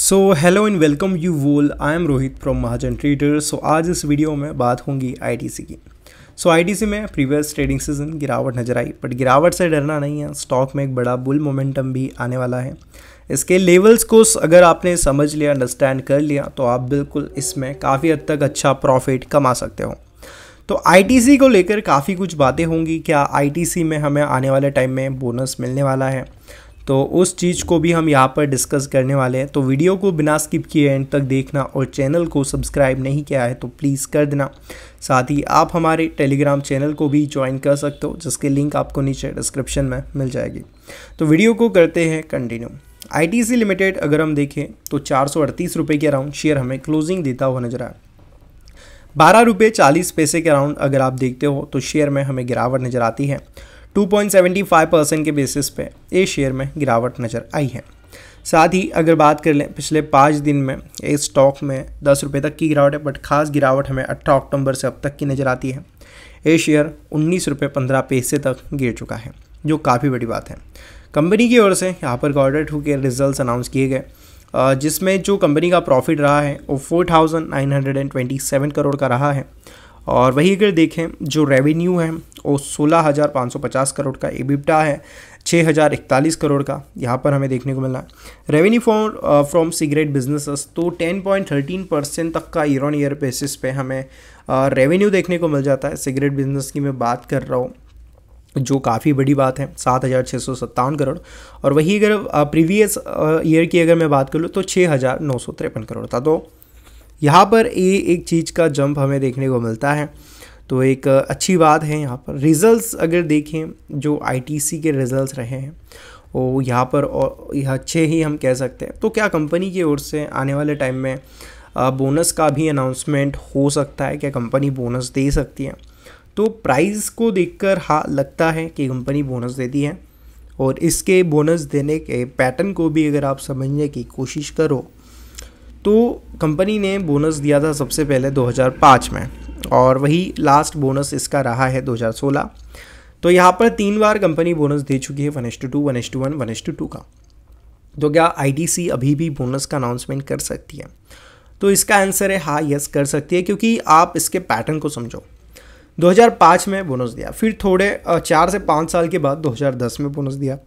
so hello and welcome you all I am Rohit from Mahajan trader so आज इस वीडियो में बात होंगी आईटीसी की सो so, आईटीसी में प्रीवियस ट्रेडिंग सीजन गिरावट नजर आई बट गिरावट से डरना नहीं है स्टॉक में एक बड़ा बुल मोमेंटम भी आने वाला है इसके लेवल्स को अगर आपने समझ लिया अंडरस्टैंड कर लिया तो आप बिल्कुल इसमें काफ़ी हद तक अच्छा प्रॉफिट कमा सकते हो तो आईटीसी को लेकर काफ़ी कुछ बातें होंगी क्या आईटीसी में हमें आने वाले टाइम में बोनस मिलने वाला है तो उस चीज़ को भी हम यहाँ पर डिस्कस करने वाले हैं तो वीडियो को बिना स्किप किए एंड तक देखना और चैनल को सब्सक्राइब नहीं किया है तो प्लीज़ कर देना साथ ही आप हमारे टेलीग्राम चैनल को भी ज्वाइन कर सकते हो जिसके लिंक आपको नीचे डिस्क्रिप्शन में मिल जाएगी तो वीडियो को करते हैं कंटिन्यू आई लिमिटेड अगर हम देखें तो चार रुपए के अराउंड शेयर हमें क्लोजिंग देता हुआ नजर आया बारह रुपये चालीस पैसे के अराउंड अगर आप देखते हो तो शेयर में हमें गिरावट नज़र आती है 2.75 परसेंट के बेसिस पे ए शेयर में गिरावट नज़र आई है साथ ही अगर बात कर लें पिछले पाँच दिन में इस स्टॉक में दस रुपये तक की गिरावट है बट खास गिरावट हमें अट्ठारह अक्टूबर से अब तक की नज़र आती है ए शेयर उन्नीस रुपये पंद्रह पैसे तक गिर चुका है जो काफ़ी बड़ी बात है कंपनी की ओर से यहाँ पर गॉर्डर टू के रिजल्ट अनाउंस किए गए जिसमें जो कंपनी का प्रॉफिट रहा है वो four thousand nine hundred and twenty seven crore का रहा है और वही अगर देखें जो रेवेन्यू है वो सोलह हज़ार पाँच सौ पचास करोड़ का एबिप्टा है छः हज़ार इकतालीस करोड़ का यहाँ पर हमें देखने को मिलना है revenue for from cigarette businesses तो टेन पॉइंट थर्टीन परसेंट तक का ईयर ऑन ईयर बेसिस पे हमें रेवेन्यू uh, देखने को मिल जाता है सिगरेट बिजनेस की मैं बात कर रहा हूँ जो काफ़ी बड़ी बात है सात हज़ार छः सौ सत्तावन करोड़ और वही अगर प्रीवियस uh, ईयर uh, की अगर मैं बात कर लूँ तो छः हज़ार नौ सौ तिरपन करोड़ था तो यहाँ पर ये एक चीज़ का जंप हमें देखने को मिलता है तो एक अच्छी बात है यहाँ पर रिज़ल्ट अगर देखें जो आईटीसी के रिज़ल्ट रहे हैं वो यहाँ पर और यह अच्छे ही हम कह सकते हैं तो क्या कंपनी की ओर से आने वाले टाइम में बोनस का भी अनाउंसमेंट हो सकता है क्या कंपनी बोनस दे सकती है तो प्राइस को देखकर हाँ लगता है कि कंपनी बोनस देती है और इसके बोनस देने के पैटर्न को भी अगर आप समझने की कोशिश करो तो कंपनी ने बोनस दिया था सबसे पहले 2005 में और वही लास्ट बोनस इसका रहा है 2016 तो यहाँ पर तीन बार कंपनी बोनस दे चुकी है one is to two one is to one one is to two का तो क्या आईटीसी अभी भी बोनस का अनाउंसमेंट कर सकती है तो इसका आंसर है हाँ यस कर सकती है क्योंकि आप इसके पैटर्न को समझो 2005 में बोनस दिया फिर थोड़े चार से पाँच साल के बाद 2010 में बोनस दिया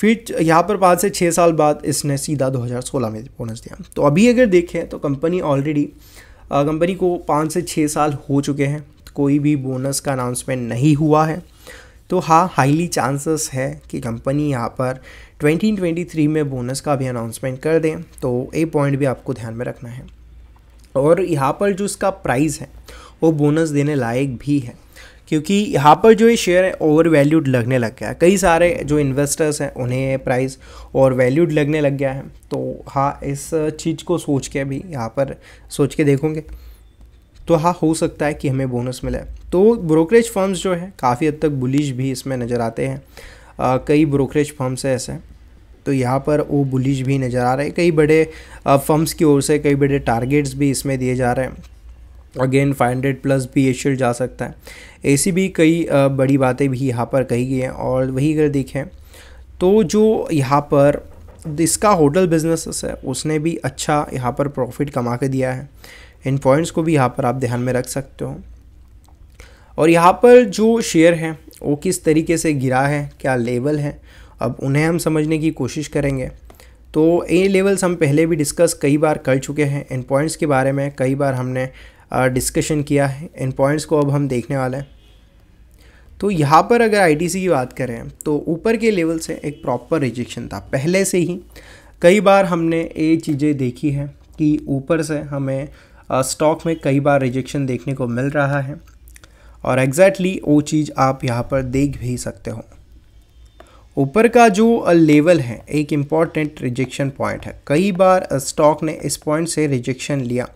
फिर यहाँ पर पाँच से छः साल बाद इसने सीधा 2016 में बोनस दिया तो अभी अगर देखें तो कंपनी ऑलरेडी कंपनी को पाँच से छः साल हो चुके हैं कोई भी बोनस का अनाउंसमेंट नहीं हुआ है तो हाँ हाईली चांसेस है कि कंपनी यहाँ पर 2023 में बोनस का भी अनाउंसमेंट कर दें तो ये पॉइंट भी आपको ध्यान में रखना है और यहाँ पर जो इसका प्राइस है वो बोनस देने लायक भी है क्योंकि यहाँ पर जो ये शेयर है ओवर वैल्यूड लगने लग गया है कई सारे जो इन्वेस्टर्स हैं उन्हें प्राइस ओवर वैल्यूड लगने लग गया है तो हाँ इस चीज़ को सोच के अभी यहाँ पर सोच के देखोगे तो हाँ हो सकता है कि हमें बोनस मिले तो ब्रोकरेज फर्म्स जो हैं काफ़ी हद तक बुलिश भी इसमें नज़र आते हैं आ, कई ब्रोकरेज फर्म्स हैं ऐसे तो यहाँ पर वो बुलिश भी नज़र आ रहे हैं कई बड़े फर्म्स की ओर से कई बड़े टारगेट्स भी इसमें दिए जा रहे हैं अगेन 500 प्लस भी एशियल जा सकता है ऐसी भी कई बड़ी बातें भी यहाँ पर कही गई हैं और वही अगर देखें तो जो यहाँ पर इसका होटल बिजनेस है उसने भी अच्छा यहाँ पर प्रॉफिट कमा के दिया है इन पॉइंट्स को भी यहाँ पर आप ध्यान में रख सकते हो और यहाँ पर जो शेयर हैं वो किस तरीके से गिरा है क्या लेवल है अब उन्हें हम समझने की कोशिश करेंगे तो ए लेवल्स हम पहले भी डिस्कस कई बार कर चुके हैं इन पॉइंट्स के बारे में कई बार हमने डिस्कशन किया है इन पॉइंट्स को अब हम देखने वाले हैं तो यहाँ पर अगर आईटीसी की बात करें तो ऊपर के लेवल से एक प्रॉपर रिजेक्शन था पहले से ही कई बार हमने ये चीज़ें देखी है कि ऊपर से हमें स्टॉक में कई बार रिजेक्शन देखने को मिल रहा है और एग्जैक्टली exactly वो चीज़ आप यहाँ पर देख भी सकते हो ऊपर का जो लेवल है एक इम्पॉर्टेंट रिजेक्शन पॉइंट है कई बार स्टॉक ने इस पॉइंट से रिजेक्शन लिया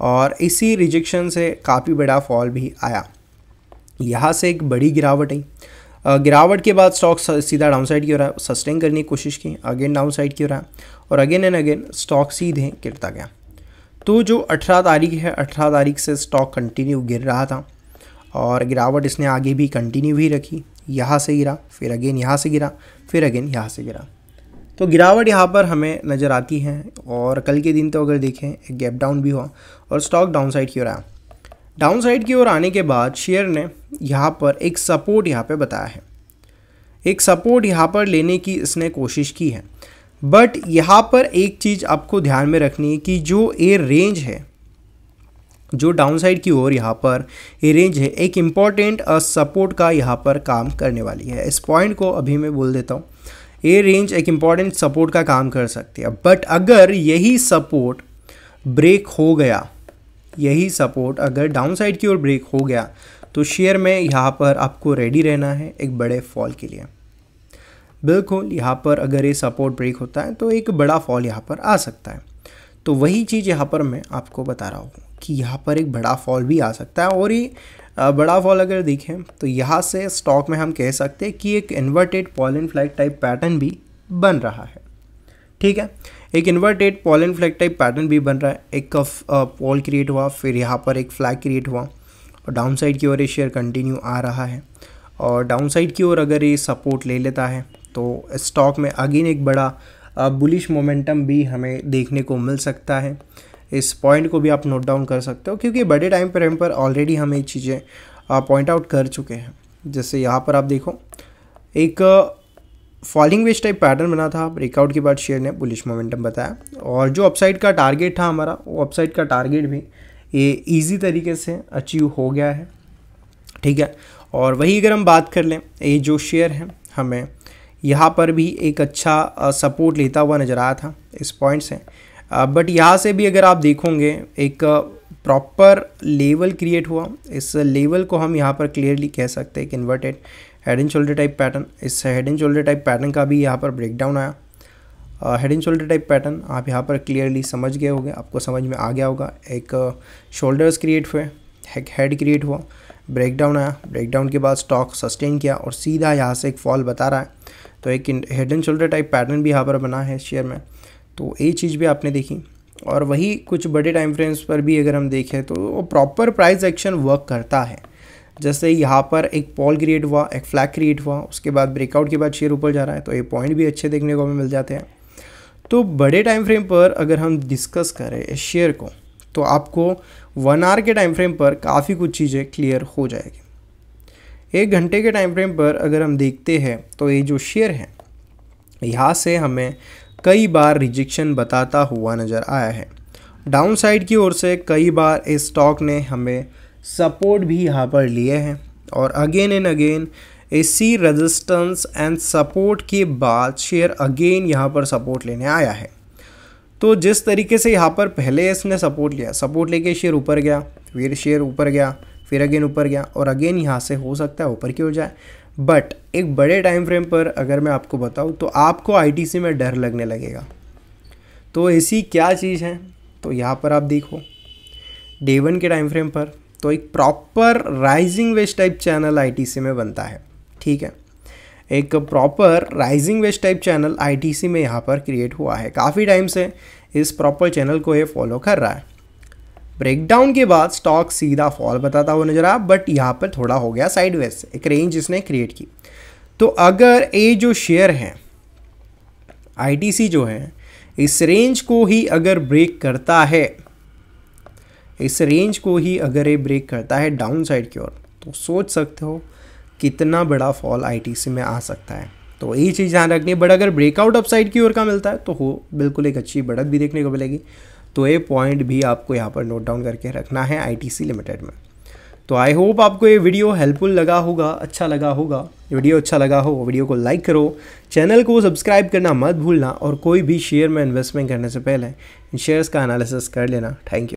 और इसी रिजेक्शन से काफ़ी बड़ा फॉल भी आया यहाँ से एक बड़ी गिरावट आई गिरावट के बाद स्टॉक सीधा डाउन साइड की हो रहा है सस्टेन करने की कोशिश की अगेन डाउन साइड की हो रहा है और अगेन एंड अगेन स्टॉक सीधे गिरता गया तो जो 18 तारीख है 18 तारीख से स्टॉक कंटिन्यू गिर रहा था और गिरावट इसने आगे भी कंटिन्यू ही रखी यहाँ से गिरा फिर अगेन यहाँ से गिरा फिर अगेन यहाँ से गिरा तो गिरावट यहाँ पर हमें नज़र आती है और कल के दिन तो अगर देखें एक गैप डाउन भी हुआ और स्टॉक डाउन साइड की ओर आया डाउन साइड की ओर आने के बाद शेयर ने यहाँ पर एक सपोर्ट यहाँ पर बताया है एक सपोर्ट यहाँ पर लेने की इसने कोशिश की है बट यहाँ पर एक चीज़ आपको ध्यान में रखनी है कि जो ये रेंज है जो डाउन साइड की ओर यहाँ पर ये रेंज है एक इम्पॉर्टेंट सपोर्ट का यहाँ पर काम करने वाली है इस पॉइंट को अभी मैं बोल देता हूँ ये रेंज एक इम्पॉर्टेंट सपोर्ट का काम कर सकती है बट अगर यही सपोर्ट ब्रेक हो गया यही सपोर्ट अगर डाउन साइड की ओर ब्रेक हो गया तो शेयर में यहाँ पर आपको रेडी रहना है एक बड़े फॉल के लिए बिल्कुल यहाँ पर अगर ये सपोर्ट ब्रेक होता है तो एक बड़ा फॉल यहाँ पर आ सकता है तो वही चीज़ यहाँ पर मैं आपको बता रहा हूँ कि यहाँ पर एक बड़ा फॉल भी आ सकता है और ये बड़ा फॉल अगर देखें तो यहाँ से स्टॉक में हम कह सकते हैं कि एक inverted pole and flag type pattern भी बन रहा है ठीक है एक inverted pole and flag type pattern भी बन रहा है एक पॉल क्रिएट हुआ फिर यहाँ पर एक फ्लैग क्रिएट हुआ और डाउन साइड की ओर ये शेयर कंटिन्यू आ रहा है और डाउन साइड की ओर अगर ये सपोर्ट ले लेता है तो स्टॉक में अगेन एक बड़ा बुलिश मोमेंटम भी हमें देखने को मिल सकता है इस पॉइंट को भी आप नोट डाउन कर सकते हो क्योंकि बड़े टाइम फ्रेम पर ऑलरेडी हम ये चीज़ें पॉइंट आउट कर चुके हैं जैसे यहाँ पर आप देखो एक फॉलिंग वेज टाइप पैटर्न बना था ब्रेकआउट के बाद शेयर ने बुलिश मोमेंटम बताया और जो अपसाइड का टारगेट था हमारा वो अपसाइड का टारगेट भी ये ईजी तरीके से अचीव हो गया है ठीक है और वही अगर हम बात कर लें ये जो शेयर है हमें यहाँ पर भी एक अच्छा सपोर्ट लेता हुआ नज़र आया था इस पॉइंट से बट uh, यहाँ से भी अगर आप देखोगे एक प्रॉपर लेवल क्रिएट हुआ इस लेवल को हम यहाँ पर क्लियरली कह सकते हैं कि inverted head and shoulder type pattern इस head and shoulder type pattern का भी यहाँ पर ब्रेकडाउन आया head and shoulder type pattern आप यहाँ पर क्लियरली समझ गए होंगे आपको समझ में आ गया होगा एक शोल्डर्स uh, क्रिएट हुए एक हेड क्रिएट हुआ ब्रेकडाउन आया ब्रेकडाउन के बाद स्टॉक सस्टेन किया और सीधा यहाँ से एक फॉल बता रहा है तो एक head and shoulder type pattern भी यहाँ पर बना है शेयर में तो ये चीज़ भी आपने देखी और वही कुछ बड़े टाइम फ्रेम्स पर भी अगर हम देखें तो वो प्रॉपर प्राइस एक्शन वर्क करता है जैसे यहाँ पर एक पॉल क्रिएट हुआ एक फ्लैग क्रिएट हुआ उसके बाद ब्रेकआउट के बाद शेयर ऊपर जा रहा है तो ये पॉइंट भी अच्छे देखने को हमें मिल जाते हैं तो बड़े टाइम फ्रेम पर अगर हम डिस्कस करें शेयर को तो आपको वन आवर के टाइम फ्रेम पर काफ़ी कुछ चीज़ें क्लियर हो जाएगी एक घंटे के टाइम फ्रेम पर अगर हम देखते हैं तो ये जो शेयर है यहाँ से हमें कई बार रिजेक्शन बताता हुआ नज़र आया है डाउनसाइड की ओर से कई बार इस स्टॉक ने हमें सपोर्ट भी यहाँ पर लिए हैं और अगेन एंड अगेन इसी रेजिस्टेंस एंड सपोर्ट के बाद शेयर अगेन यहाँ पर सपोर्ट लेने आया है तो जिस तरीके से यहाँ पर पहले इसने सपोर्ट लिया सपोर्ट लेके शेयर ऊपर गया फिर शेयर ऊपर गया फिर अगेन ऊपर गया और अगेन यहाँ से हो सकता है ऊपर की ओर जाए बट एक बड़े टाइम फ्रेम पर अगर मैं आपको बताऊँ तो आपको आईटीसी में डर लगने लगेगा तो ऐसी क्या चीज़ है तो यहाँ पर आप देखो डे वन के टाइम फ्रेम पर तो एक proper rising wedge type channel ITC में बनता है ठीक है एक proper rising wedge type channel ITC में यहाँ पर क्रिएट हुआ है काफ़ी टाइम से इस प्रॉपर चैनल को ये फॉलो कर रहा है ब्रेकडाउन के बाद स्टॉक सीधा फॉल बताता हुआ नजर आया बट यहाँ पर थोड़ा हो गया साइडवेज एक रेंज इसने क्रिएट की तो अगर ये जो शेयर हैं आईटीसी जो है इस रेंज को ही अगर ब्रेक करता है इस रेंज को ही अगर ये ब्रेक करता है डाउन साइड की ओर तो सोच सकते हो कितना बड़ा फॉल आईटीसी में आ सकता है तो यही चीज़ ध्यान रखनी है बट अगर ब्रेकआउट अपसाइड की ओर का मिलता है तो हो बिल्कुल एक अच्छी बढ़त भी देखने को मिलेगी तो ये पॉइंट भी आपको यहाँ पर नोट डाउन करके रखना है आई लिमिटेड में तो आई होप आपको ये वीडियो हेल्पफुल लगा होगा अच्छा लगा होगा वीडियो अच्छा लगा हो वीडियो को लाइक करो चैनल को सब्सक्राइब करना मत भूलना और कोई भी शेयर में इन्वेस्टमेंट करने से पहले इन शेयर्स का एनालिसिस कर लेना थैंक यू